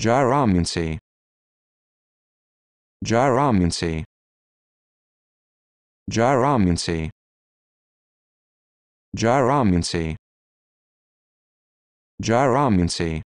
Jaramansi. Jaramansi. Jaramansi. Jaramansi. Jaramansi.